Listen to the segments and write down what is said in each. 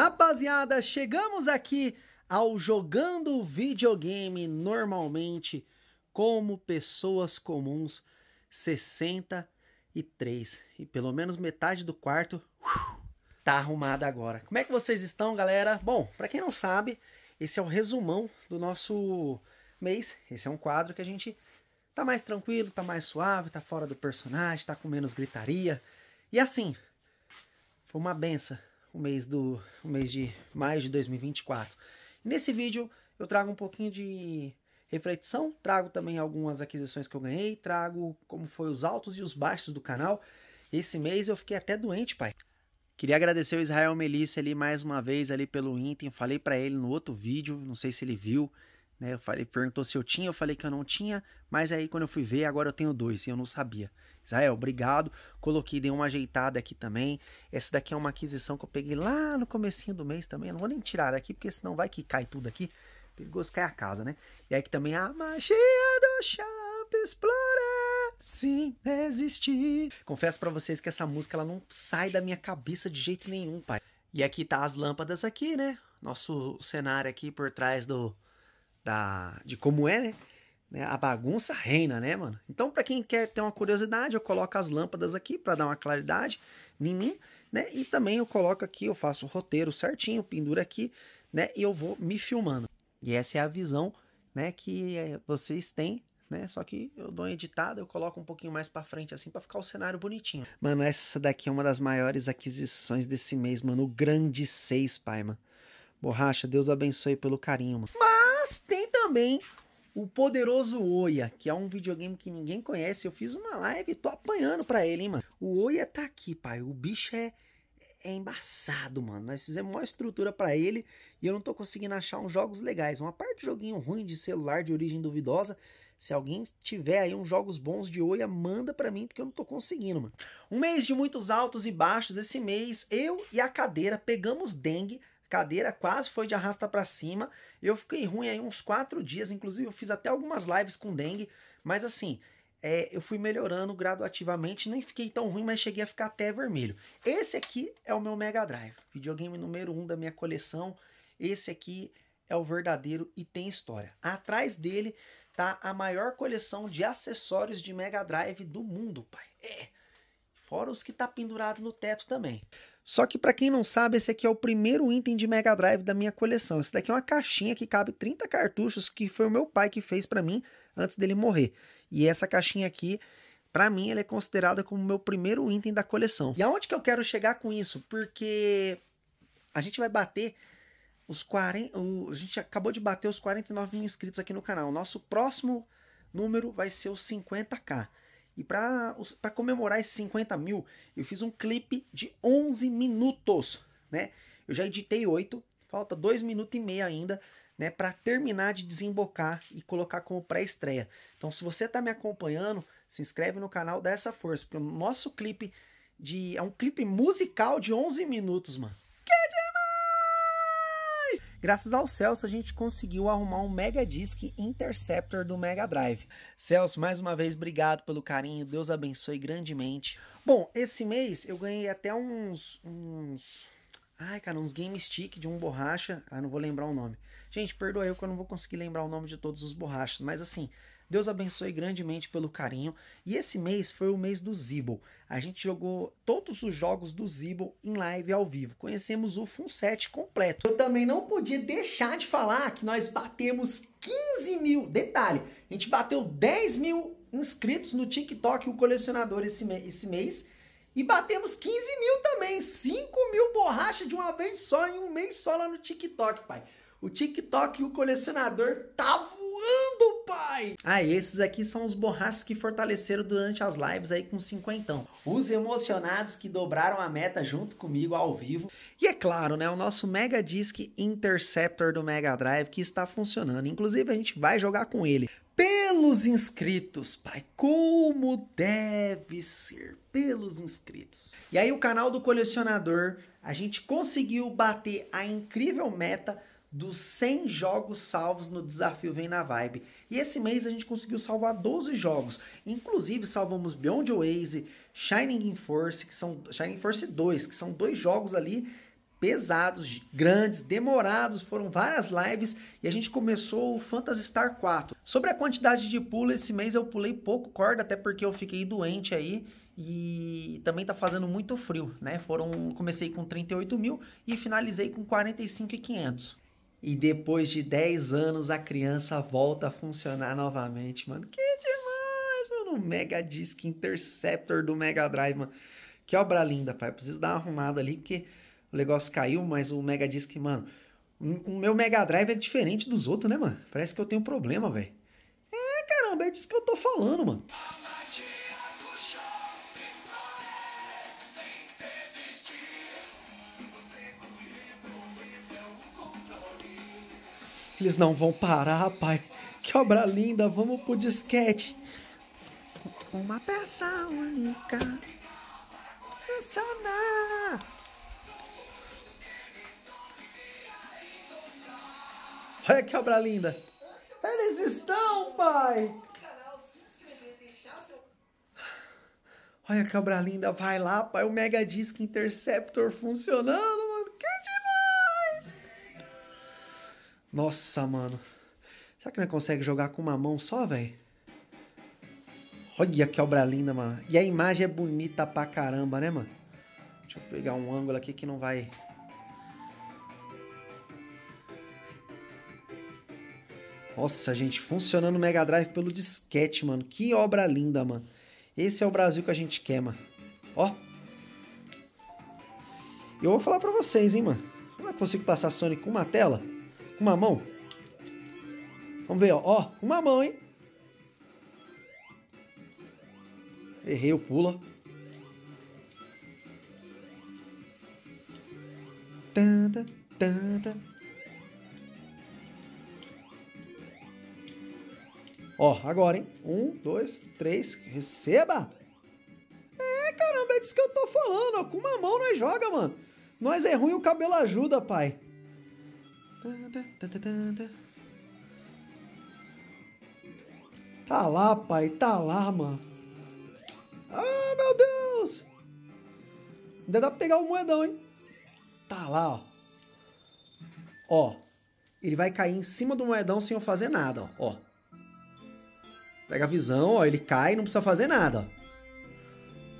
Rapaziada, chegamos aqui ao jogando videogame normalmente como pessoas comuns 63 e pelo menos metade do quarto uh, tá arrumada agora. Como é que vocês estão, galera? Bom, para quem não sabe, esse é o resumão do nosso mês. Esse é um quadro que a gente tá mais tranquilo, tá mais suave, tá fora do personagem, tá com menos gritaria. E assim, foi uma benção o mês do o mês de maio de 2024. E nesse vídeo eu trago um pouquinho de reflexão, trago também algumas aquisições que eu ganhei, trago como foi os altos e os baixos do canal. Esse mês eu fiquei até doente, pai. Queria agradecer o Israel Melissa ali mais uma vez ali pelo item. Falei para ele no outro vídeo, não sei se ele viu. Né? Eu falei, perguntou se eu tinha, eu falei que eu não tinha, mas aí quando eu fui ver, agora eu tenho dois e eu não sabia. Israel, obrigado. Coloquei, dei uma ajeitada aqui também. Essa daqui é uma aquisição que eu peguei lá no comecinho do mês também. Eu não vou nem tirar daqui, porque senão vai que cai tudo aqui. Perigoso cai a casa, né? E aí que também a magia do Champ explora Sim, existir. Confesso para vocês que essa música ela não sai da minha cabeça de jeito nenhum, pai. E aqui tá as lâmpadas aqui, né? Nosso cenário aqui por trás do, da, de como é, né? né? A bagunça reina, né, mano? Então, para quem quer ter uma curiosidade, eu coloco as lâmpadas aqui para dar uma claridade em mim, né? E também eu coloco aqui, eu faço o roteiro certinho, pendura aqui, né? E eu vou me filmando. E essa é a visão, né, que é, vocês têm né? Só que eu dou uma editada, eu coloco um pouquinho mais para frente assim para ficar o cenário bonitinho. Mano, essa daqui é uma das maiores aquisições desse mês, mano, o grande 6, pai, mano. Borracha, Deus abençoe pelo carinho, mano. Mas tem também o poderoso Oia, que é um videogame que ninguém conhece. Eu fiz uma live e tô apanhando pra ele, hein, mano. O Oia tá aqui, pai. O bicho é, é embaçado, mano. Nós fizemos uma estrutura para ele e eu não tô conseguindo achar uns jogos legais. Uma parte de joguinho ruim de celular de origem duvidosa. Se alguém tiver aí uns jogos bons de Oia, manda para mim, porque eu não tô conseguindo, mano. Um mês de muitos altos e baixos. Esse mês, eu e a cadeira pegamos dengue, cadeira quase foi de arrasta para cima. Eu fiquei ruim aí uns quatro dias, inclusive eu fiz até algumas lives com dengue, mas assim, é, eu fui melhorando graduativamente, nem fiquei tão ruim, mas cheguei a ficar até vermelho. Esse aqui é o meu Mega Drive, videogame número 1 um da minha coleção. Esse aqui é o verdadeiro e tem história. Atrás dele tá a maior coleção de acessórios de Mega Drive do mundo, pai. É. Fora os que tá pendurado no teto também. Só que para quem não sabe, esse aqui é o primeiro item de Mega Drive da minha coleção. Esse daqui é uma caixinha que cabe 30 cartuchos, que foi o meu pai que fez para mim antes dele morrer. E essa caixinha aqui, para mim, ela é considerada como o meu primeiro item da coleção. E aonde que eu quero chegar com isso? Porque a gente vai bater os 40, a gente acabou de bater os 49 mil inscritos aqui no canal. O nosso próximo número vai ser os 50k. E para comemorar esses 50 mil, eu fiz um clipe de 11 minutos, né? Eu já editei 8, falta 2 minutos e meio ainda, né? Para terminar de desembocar e colocar como pré-estreia. Então, se você está me acompanhando, se inscreve no canal, dá essa força, porque o nosso clipe de, é um clipe musical de 11 minutos, mano. Graças ao Celso, a gente conseguiu arrumar um Mega Disc Interceptor do Mega Drive. Celso, mais uma vez, obrigado pelo carinho, Deus abençoe grandemente. Bom, esse mês eu ganhei até uns. uns... Ai, cara, uns Game Stick de um borracha. Ah, não vou lembrar o nome. Gente, perdoa eu que eu não vou conseguir lembrar o nome de todos os borrachas, mas assim, Deus abençoe grandemente pelo carinho. E esse mês foi o mês do Zibble. A gente jogou todos os jogos do Zibble em live ao vivo. Conhecemos o Set completo. Eu também não podia deixar de falar que nós batemos 15 mil. Detalhe, a gente bateu 10 mil inscritos no TikTok, o colecionador, esse, esse mês. E batemos 15 mil também, 5 mil borrachas de uma vez só, em um mês só lá no TikTok, pai. O TikTok e o colecionador tá Ai! Ah, esses aqui são os borrachos que fortaleceram durante as lives aí com cinquentão. Os emocionados que dobraram a meta junto comigo ao vivo. E é claro, né, o nosso Mega Disc Interceptor do Mega Drive que está funcionando. Inclusive a gente vai jogar com ele pelos inscritos, pai. Como deve ser, pelos inscritos. E aí, o canal do colecionador, a gente conseguiu bater a incrível meta dos 100 jogos salvos no desafio Vem na Vibe. E esse mês a gente conseguiu salvar 12 jogos. Inclusive salvamos Beyond Oasis, Shining Force, que são Shining Force 2, que são dois jogos ali pesados, grandes, demorados, foram várias lives e a gente começou o Phantasy Star 4. Sobre a quantidade de pulo, esse mês eu pulei pouco corda, até porque eu fiquei doente aí e também tá fazendo muito frio, né? Foram, comecei com 38 mil e finalizei com 45.500 e depois de 10 anos a criança volta a funcionar novamente, mano. Que demais, mano. O Mega Disc Interceptor do Mega Drive, mano. Que obra linda, pai. preciso dar uma arrumada ali, porque o negócio caiu, mas o Mega Disc, mano. Hum, o meu Mega Drive é diferente dos outros, né, mano? Parece que eu tenho problema, velho. É, caramba, é disso que eu tô falando, mano. Eles não vão parar, pai. Que obra linda, vamos pro disquete. Uma peça única. Funcionar! Olha que obra linda. Eles estão, pai. Olha que obra linda, vai lá, pai, o Mega Disc Interceptor funcionando. Nossa, mano. Será que não consegue jogar com uma mão só, velho? Olha que obra linda, mano. E a imagem é bonita pra caramba, né, mano? Deixa eu pegar um ângulo aqui que não vai... Nossa, gente, funcionando o Mega Drive pelo disquete, mano. Que obra linda, mano. Esse é o Brasil que a gente quer, mano. Ó. Eu vou falar pra vocês, hein, mano. É eu não consigo passar Sonic com uma tela? Uma mão. Vamos ver, ó. ó uma mão, hein? Errei o pula. Tanta, tanta. Ó, agora, hein? Um, dois, três, receba! É, caramba, é disso que eu tô falando, ó. Com uma mão nós joga, mano. Nós é ruim, o cabelo ajuda, pai. Tá lá, pai, tá lá, mano. Ah, meu Deus! Ainda dá pra pegar o moedão, hein? Tá lá, ó. Ó, ele vai cair em cima do moedão sem eu fazer nada, ó. Pega a visão, ó, ele cai, não precisa fazer nada, ó.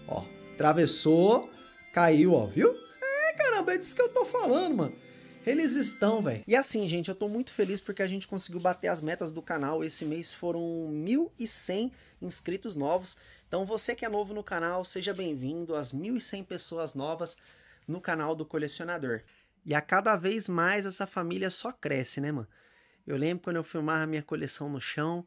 Ó, atravessou, caiu, ó, viu? É, caramba, é disso que eu tô falando, mano. Eles estão, velho. E assim, gente, eu tô muito feliz porque a gente conseguiu bater as metas do canal. Esse mês foram 1.100 inscritos novos. Então você que é novo no canal, seja bem-vindo às 1.100 pessoas novas no canal do Colecionador. E a cada vez mais essa família só cresce, né, mano? Eu lembro quando eu filmava minha coleção no chão,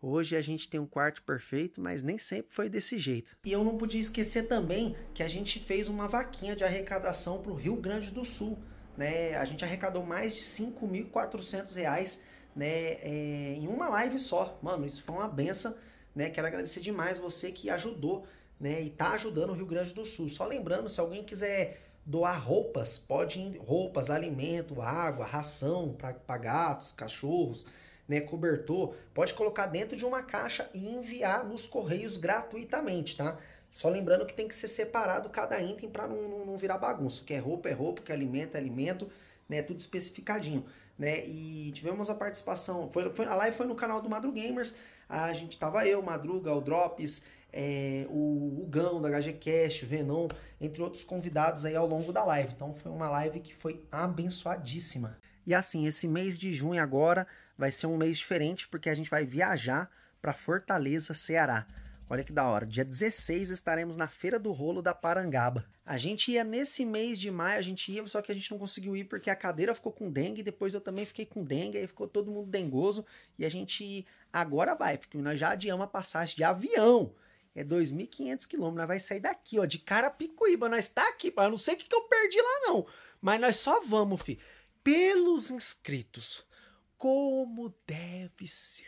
Hoje a gente tem um quarto perfeito, mas nem sempre foi desse jeito. E eu não podia esquecer também que a gente fez uma vaquinha de arrecadação para o Rio Grande do Sul né? A gente arrecadou mais de 5.400 reais, né? É, em uma live só. Mano, isso foi uma benção, né? Quero agradecer demais você que ajudou, né? E tá ajudando o Rio Grande do Sul. Só lembrando, se alguém quiser doar roupas, pode roupas, alimento, água, ração para gatos, cachorros, né, cobertor, pode colocar dentro de uma caixa e enviar nos correios gratuitamente, tá? Só lembrando que tem que ser separado cada item para não, não, não, virar bagunça. O que é roupa é roupa, o que é alimento é alimento, né? Tudo especificadinho, né? E tivemos a participação, foi, foi a live foi no canal do Madru Gamers. A gente tava eu, Madruga, o Drops, é, o, o Gão da HGCast, Venom, entre outros convidados aí ao longo da live. Então foi uma live que foi abençoadíssima. E assim, esse mês de junho agora vai ser um mês diferente porque a gente vai viajar para Fortaleza, Ceará. Olha que da hora. Dia 16 estaremos na Feira do Rolo da Parangaba. A gente ia nesse mês de maio, a gente ia, só que a gente não conseguiu ir porque a cadeira ficou com dengue, depois eu também fiquei com dengue, aí ficou todo mundo dengoso. E a gente agora vai, porque nós já adiamos a passagem de avião. É 2.500 quilômetros, nós vai sair daqui, ó, de Carapicuíba. Nós está aqui, Eu não sei o que, que eu perdi lá, não. Mas nós só vamos, fi. Pelos inscritos. Como deve ser.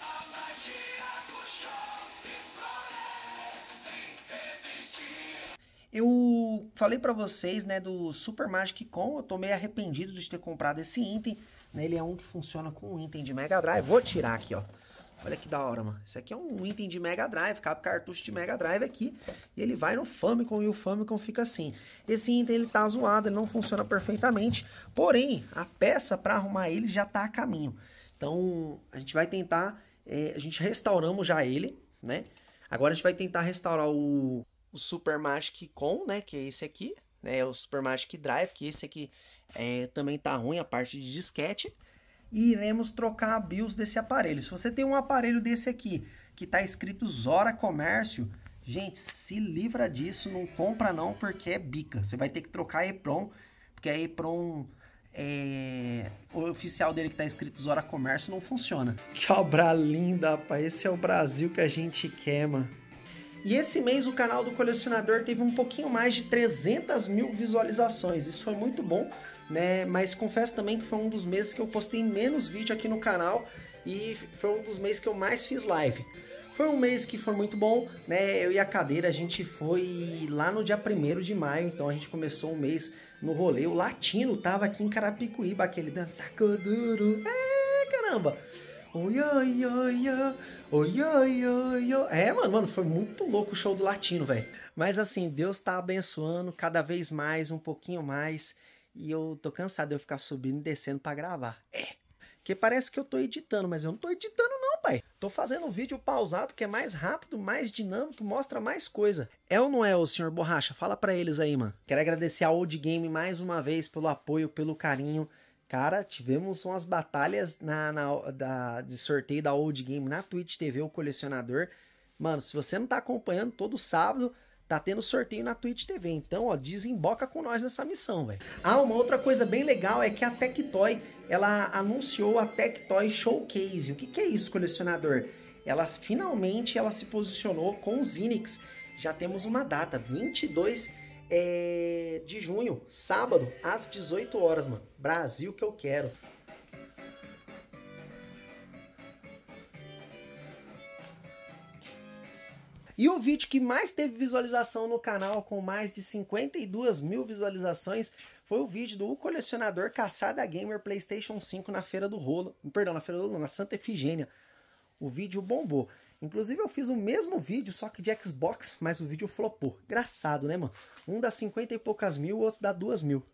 A magia Eu falei para vocês, né, do Super Magic Com, eu tô meio arrependido de ter comprado esse item, né? Ele é um que funciona com um item de Mega Drive. Vou tirar aqui, ó. Olha que da hora, mano. Esse aqui é um item de Mega Drive, cabe cartucho de Mega Drive aqui. E ele vai no Famicom e o Famicom fica assim. Esse item ele tá zoado, ele não funciona perfeitamente. Porém, a peça para arrumar ele já tá a caminho. Então, a gente vai tentar... É, a gente restauramos já ele, né? Agora a gente vai tentar restaurar o, o Super Magic Com, né, que é esse aqui, né, é o Super Magic Drive, que esse aqui é, também tá ruim, a parte de disquete, e iremos trocar a BIOS desse aparelho. Se você tem um aparelho desse aqui, que tá escrito Zora Comércio, gente, se livra disso, não compra não, porque é bica. Você vai ter que trocar a EPROM, porque a EPROM... É, o oficial dele que tá escrito Zora Comércio não funciona. Que obra linda, rapaz. Esse é o Brasil que a gente quer, mano. E esse mês o canal do colecionador teve um pouquinho mais de 300 mil visualizações. Isso foi muito bom, né? Mas confesso também que foi um dos meses que eu postei menos vídeo aqui no canal e foi um dos meses que eu mais fiz live. Foi um mês que foi muito bom, né? Eu e a cadeira, a gente foi lá no dia 1 de maio, então a gente começou um mês no rolê. O latino tava aqui em Carapicuíba, aquele dançar duro. É, caramba! Oi, oi, oi, oi, oi, oi, oi. É, mano, mano, foi muito louco o show do Latino, velho. Mas assim, Deus tá abençoando cada vez mais, um pouquinho mais. E eu tô cansado de eu ficar subindo e descendo para gravar. É. Que parece que eu tô editando, mas eu não tô editando não, pai. Tô fazendo um vídeo pausado que é mais rápido, mais dinâmico, mostra mais coisa. É ou não é, o senhor Borracha? Fala para eles aí, mano. Quero agradecer a Old Game mais uma vez pelo apoio, pelo carinho. Cara, tivemos umas batalhas na, na da, de sorteio da Old Game na Twitch TV, o colecionador. Mano, se você não tá acompanhando, todo sábado tá tendo sorteio na Twitch TV. Então, ó, desemboca com nós nessa missão, velho. Ah, uma outra coisa bem legal é que a Tectoy, ela anunciou a Tectoy Showcase. O que, que é isso, colecionador? Ela finalmente ela se posicionou com os Inix. Já temos uma data, 22 é, de junho, sábado, às 18 horas, mano. Brasil que eu quero. E o vídeo que mais teve visualização no canal, com mais de 52 mil visualizações, foi o vídeo do colecionador Caçada Gamer PlayStation 5 na Feira do Rolo. Perdão, na Feira do Rolo, na Santa Efigênia o vídeo bombou. Inclusive eu fiz o mesmo vídeo, só que de Xbox, mas o vídeo flopou. Engraçado, né, mano? Um dá 50 e poucas mil, o outro dá duas mil.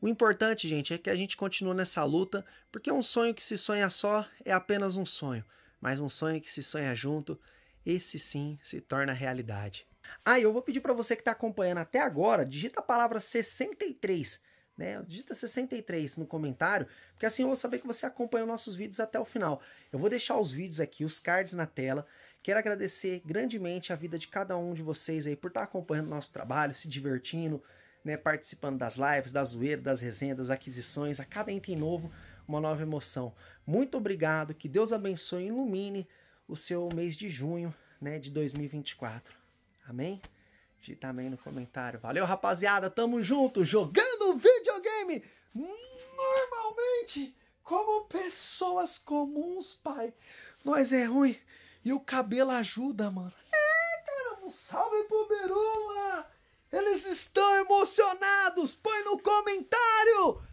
O importante, gente, é que a gente continue nessa luta, porque é um sonho que se sonha só é apenas um sonho, mas um sonho que se sonha junto, esse sim se torna realidade. Ah, eu vou pedir para você que está acompanhando até agora, digita a palavra 63 né? Digita 63 no comentário, porque assim eu vou saber que você acompanha nossos vídeos até o final. Eu vou deixar os vídeos aqui, os cards na tela. Quero agradecer grandemente a vida de cada um de vocês aí por estar tá acompanhando nosso trabalho, se divertindo, né, participando das lives, da zoeira, das resenhas, das aquisições, a cada item novo, uma nova emoção. Muito obrigado, que Deus abençoe e ilumine o seu mês de junho, né, de 2024. Amém? Digita também no comentário. Valeu, rapaziada. Tamo junto, jogando videogame normalmente, como pessoas comuns, pai. Nós é ruim e o cabelo ajuda, mano. É, cara, um salve pro Berula. Eles estão emocionados. Põe no comentário.